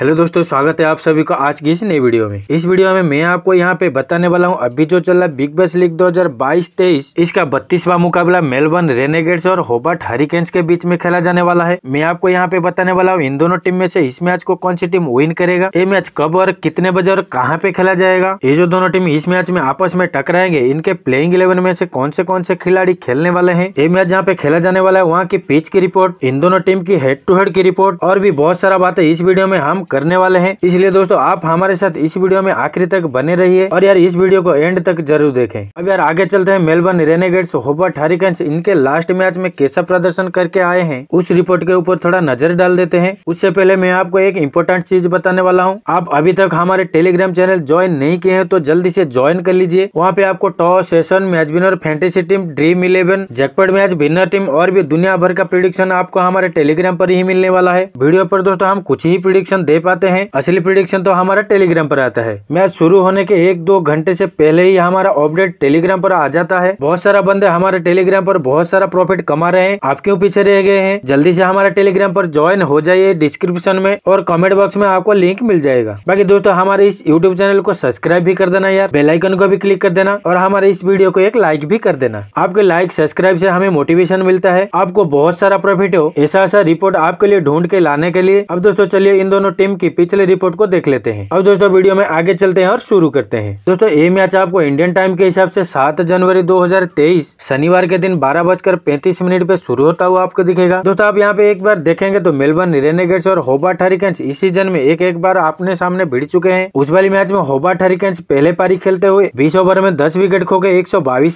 hello दोस्तों स्वागत है आप सभी को आज की इस नई वीडियो में इस वीडियो में मैं आपको यहां पे बताने वाला हूं अभी जो चल रहा बिग बस लीग 2022-23 इसका बत्तीसवा मुकाबला मेलबर्न रेनेगेट्स और होबर्ट हरिकेन्स के बीच में खेला जाने वाला है मैं आपको यहां पे बताने वाला हूं इन दोनों टीम में से इस मैच को कौन सी टीम विन करेगा ये मैच कब और कितने बजे और कहाँ पे खेला जाएगा ये जो दोनों टीम इस मैच में आपस में टकराएंगे इनके प्लेइंग इलेवन में से कौन से कौन से खिलाड़ी खेलने वाले है ये मैच जहाँ पे खेला जाने वाला है वहाँ की पिच की रिपोर्ट इन दोनों टीम की हेड टू हेड की रिपोर्ट और भी बहुत सारा बात है इस वीडियो में हम करने वाले हैं इसलिए दोस्तों आप हमारे साथ इस वीडियो में आखिरी तक बने रहिए और यार इस वीडियो को एंड तक जरूर देखें अब यार आगे चलते हैं मेलबर्न रेनेगेट्स होबर्ट हरिकन्स इनके लास्ट मैच में कैसा प्रदर्शन करके आए हैं उस रिपोर्ट के ऊपर थोड़ा नजर डाल देते हैं उससे पहले मैं आपको एक इम्पोर्टेंट चीज बताने वाला हूँ आप अभी तक हमारे टेलीग्राम चैनल ज्वाइन नहीं किए हैं तो जल्दी से ज्वाइन कर लीजिए वहाँ पे आपको toss session match winner fantasy team dream eleven jackpot match winner team और भी दुनिया भर का प्रिडिक्शन आपको हमारे टेलीग्राम पर ही मिलने वाला है वीडियो पर दोस्तों हम कुछ ही प्रिडिक्शन दे दे पाते हैं असली प्रिडिक्शन तो हमारा टेलीग्राम पर आता है मैच शुरू होने के एक दो घंटे से पहले ही हमारा अपडेट टेलीग्राम पर आ जाता है बहुत सारा बंदे हमारे टेलीग्राम पर बहुत सारा प्रॉफिट कमा रहे हैं आप क्यों पीछे रह गए हैं जल्दी से हमारा टेलीग्राम पर ज्वाइन हो जाइए डिस्क्रिप्शन में और कमेंट बॉक्स में आपको लिंक मिल जाएगा बाकी दोस्तों हमारे इस यूट्यूब चैनल को सब्सक्राइब भी कर देना यार बेलाइकन को भी क्लिक कर देना और हमारे इस वीडियो को एक लाइक भी कर देना आपके लाइक सब्सक्राइब ऐसी हमें मोटिवेशन मिलता है आपको बहुत सारा प्रॉफिट हो ऐसा ऐसा रिपोर्ट आपके लिए ढूंढ के लाने के लिए अब दोस्तों चलिए इन दोनों टीम की पिछले रिपोर्ट को देख लेते हैं अब दोस्तों वीडियो में आगे चलते हैं और शुरू करते हैं दोस्तों ये मैच आपको इंडियन टाइम के हिसाब से सात जनवरी 2023 शनिवार के दिन बारह बजकर पैंतीस मिनट पे शुरू होता हुआ आपको दिखेगा दोस्तों आप यहाँ पे एक बार देखेंगे तो मेलबर्न रेनेगेट्स और होबार्ट हरिकेंस इस सीजन में एक एक बार अपने सामने भिड़ चुके हैं उस वाली मैच में होबार्ट हरिकेंस पहले पारी खेलते हुए बीस ओवर में दस विकेट खो के एक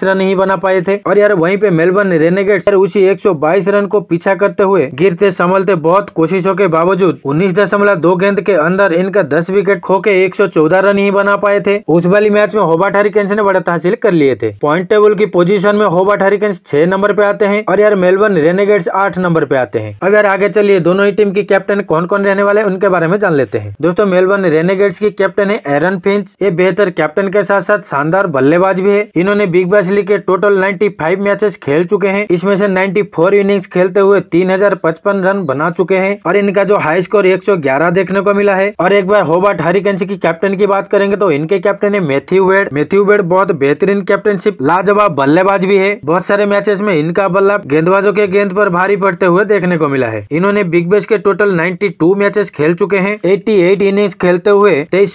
रन ही बना पाए थे और यार वहीं पे मेलबर्न रेनेगेट्स उसी एक रन को पीछा करते हुए गिरते संभलते बहुत कोशिशों के बावजूद उन्नीस दशमलव दो गेंद के अंदर इनका दस विकेट खोके 114 रन ही बना पाए थे उस वाली मैच में होबाट हरिकेंस ने बढ़त हासिल कर लिए थे पॉइंट टेबल की पोजीशन में होबाट हरिकेंस छह नंबर पे आते हैं और यार मेलबर्न रेनेगेट्स आठ नंबर पे आते हैं अब यार आगे चलिए दोनों ही टीम की कैप्टन कौन कौन रहने वाले उनके बारे में जान लेते हैं दोस्तों मेलबर्न रेनेगेट्स की कैप्टन है एरन फिंच ये बेहतर कैप्टन के साथ साथ शानदार बल्लेबाज भी है इन्होंने बिग बैस लीग के टोटल नाइन्टी फाइव मैचेस खेल चुके हैं इसमें से फोर इनिंग्स खेलते हुए पचपन रन बना चुके हैं और इनका जो हाई स्कोर एक ग्यारह देखा देखने को मिला है और एक बार होबर्ट हरिकंस की कैप्टन की बात करेंगे तो इनके कैप्टन है मैथ्यू वेड मैथ्यू वेड बहुत बेहतरीन कैप्टनशिप लाजवाब बल्लेबाज भी है बहुत सारे मैचेस में इनका बल्ला गेंदबाजों के गेंद पर भारी पड़ते हुए देखने को मिला है इन्होंने बिग बैश के टोटल टू मैचेस खेल चुके हैं एट इनिंग्स खेलते हुए तेईस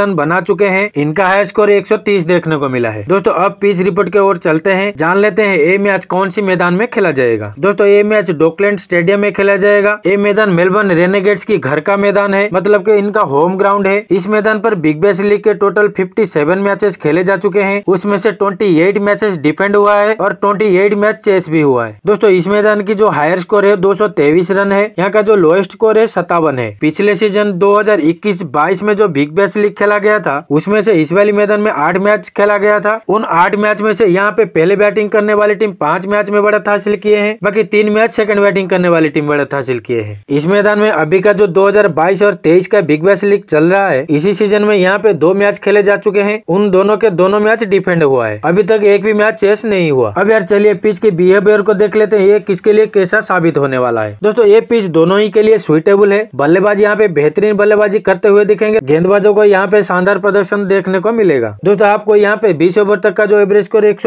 रन बना चुके हैं इनका हाई स्कोर तीस देखने को मिला है दोस्तों अब पीस रिपोर्ट के ओर चलते हैं जान लेते हैं ये मैच कौन सी मैदान में खेला जाएगा दोस्तों ये मैच डोकलैंड स्टेडियम में खेला जाएगा ये मैदान मेलबर्न रेनेगेट्स की घर का मैदान मैदान है मतलब की इनका होम ग्राउंड है इस मैदान पर बिग बैश लीग के टोटल फिफ्टी मैचेस खेले जा चुके हैं उसमें से ट्वेंटी मैचेस डिफेंड हुआ है और ट्वेंटी मैच चेस भी हुआ है दोस्तों इस मैदान की जो हायर स्कोर है दो रन है यहाँ का जो लोएस्ट स्कोर है सत्तावन है पिछले सीजन इक्कीस बाईस में जो बिग बैश लीग खेला गया था उसमें से इस वाली मैदान में आठ मैच खेला गया था उन आठ मैच में से यहाँ पे पहले बैटिंग करने वाली टीम पांच मैच में बढ़त हासिल किए हैं बाकी तीन मैच सेकंड बैटिंग करने वाली टीम बढ़त हासिल किए हैं इस मैदान में अभी का जो 2022 बाईस और तेईस का बिग बैश लीग चल रहा है इसी सीजन में यहाँ पे दो मैच खेले जा चुके हैं उन दोनों के दोनों मैच डिफेंड हुआ है अभी तक एक भी मैच चेस नहीं हुआ अब यार चलिए पिच के बिहेवियर को देख लेते हैं ये किसके लिए कैसा साबित होने वाला है दोस्तों ये पिच दोनों ही के लिए सुइटेबल है बल्लेबाज यहाँ पे बेहतरीन बल्लेबाजी करते हुए दिखेंगे गेंदबाजों को यहाँ पे शानदार प्रदर्शन देखने को मिलेगा दोस्तों आपको यहाँ पे बीस ओवर तक का जो एवरेज स्कोर एक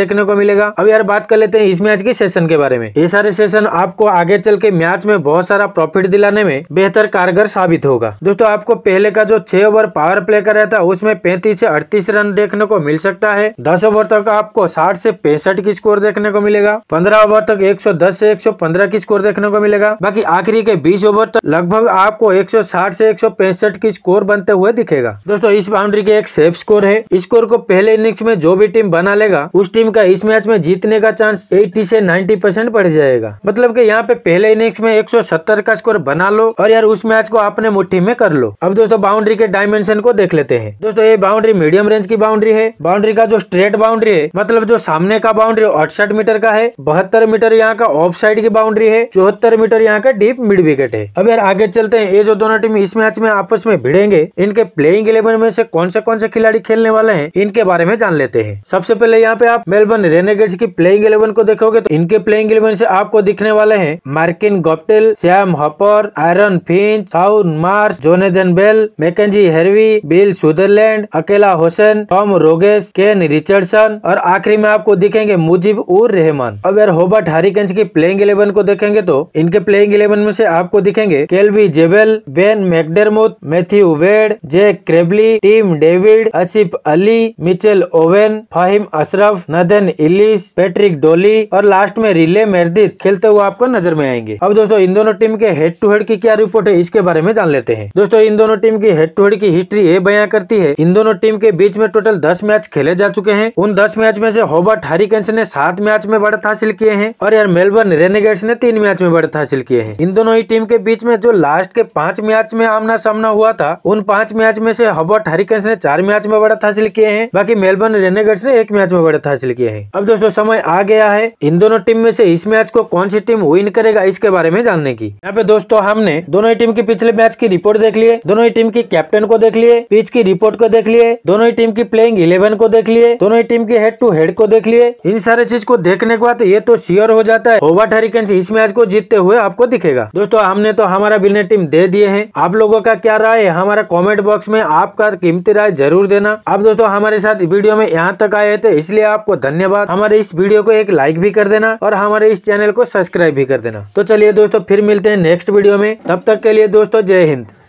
देखने को मिलेगा अब यार बात कर लेते हैं इस मैच के सेशन के बारे में ये सारे सेशन आपको आगे चल के मैच में बहुत सारा प्रॉफिट दिलाने में बेहतर कारगर साबित होगा दोस्तों आपको पहले का जो छह ओवर पावर प्ले कर रहा है उसमें पैंतीस से अड़तीस रन देखने को मिल सकता है दस ओवर तक आपको साठ से पैंसठ की स्कोर देखने को मिलेगा पंद्रह ओवर तक एक सौ दस से एक सौ पंद्रह की स्कोर देखने को मिलेगा बाकी आखिरी के बीस ओवर तक लगभग आपको एक सौ साठ से एक सौ पैंसठ की स्कोर बनते हुए दिखेगा दोस्तों इस बाउंड्री के एक सेफ स्कोर है स्कोर को पहले इनिंग्स में जो भी टीम बना लेगा उस टीम का इस मैच में जीतने का चांस एट्टी से नाइन्टी परसेंट बढ़ जाएगा मतलब की यहाँ पे पहले इनिंग्स में एक सौ सत्तर का स्कोर बना लो और यार उस मैच को अपने मुट्ठी में कर लो अब दोस्तों बाउंड्री के डायमेंशन को देख लेते हैं दोस्तों ये बाउंड्री मीडियम रेंज की बाउंड्री है बाउंड्री का जो स्ट्रेट बाउंड्री है मतलब जो सामने का बाउंड्री अड़सठ मीटर का है बहत्तर मीटर यहाँ का ऑफ साइड की बाउंड्री है चौहत्तर मीटर यहाँ का डीप मिड विकेट है अब यार आगे चलते हैं ये जो दोनों टीम इस मैच में आपस में भिड़ेंगे इनके प्लेइंग इलेवन में से कौन से कौन से खिलाड़ी खेलने वाले हैं इनके बारे में जान लेते हैं सबसे पहले यहाँ पे आप मेलबर्न रेनेगेट्स की प्लेइंग इलेवन को देखोगे तो इनके प्लेइंग इलेवन से आपको दिखने वाले हैं Martin Guptill Sam Harper Aaron Finch Shaun Marsh Jonathan बेल Mackenzie Harvey Will Sutherland Akeal Hosein Tom Rogers Kane Richardson और आखिरी में आपको दिखेंगे मुजीब उर रहमान अब यार होबर्ट हरिकंज की प्लेइंग इलेवन को देखेंगे तो इनके प्लेइंग इलेवन में से आपको दिखेंगे Caleb Jewell Ben McDermott Matthew Wade Jake Crawley Tim David Asif Ali Mitchell Owen Faheem Ashraf Nathan Ellis Patrick Dooley और लास्ट में रिले मेरदित खेलते हुए आपको नजर में आएंगे अब दोस्तों इन दोनों टीम के हेड टू हेड की क्या रिपोर्ट है इसके बारे में जान लेते हैं दोस्तों इन दोनों टीम की हेड टू हेड की हिस्ट्री ये बया करती है इन दोनों टीम के बीच में टोटल दस मैच खेले जा चुके हैं उन दस मैच में से होबर्ट हरिकेंस ने सात मैच में बढ़त हासिल किए हैं और यार मेलबर्न रेनेगेट्स ने तीन मैच में बढ़त हासिल किए हैं इन दोनों ही टीम के बीच में जो लास्ट के पांच मैच में आमना सामना हुआ था उन पांच मैच में से होबर्ट हरिकेंस ने चार मैच में बढ़त हासिल किए हैं बाकी मेलबर्न रेनेगेट्स ने एक मैच में बढ़त हासिल किए हैं अब दोस्तों समय आ गया है इन दोनों टीम में से इस मैच को कौन सी टीम विन करेगा इसके बारे में जानने की यहाँ पे दोस्तों हमने दोनों ही टीम के पीछे पिछले मैच की रिपोर्ट देख लिए दोनों ही टीम की कैप्टन को देख लिए पिच की रिपोर्ट को देख लिए दोनों ही टीम की प्लेइंग इलेवन को देख लिए दोनों ही टीम के हेड टू हेड को देख लिए इन सारे चीज को देखने के बाद ये तो श्योर हो जाता है ओवर हरिकन्स इस मैच को जीतते हुए आपको दिखेगा दोस्तों हमने तो हमारा बिलने टीम दे दिए है आप लोगों का क्या राय है हमारा कॉमेंट बॉक्स में आपका कीमती राय जरूर देना आप दोस्तों हमारे साथ वीडियो में यहाँ तक आए थे तो इसलिए आपको धन्यवाद हमारे इस वीडियो को एक लाइक भी कर देना और हमारे इस चैनल को सब्सक्राइब भी कर देना तो चलिए दोस्तों फिर मिलते हैं नेक्स्ट वीडियो में तब तक के लिए दोस्तों दोस्तों जय हिंद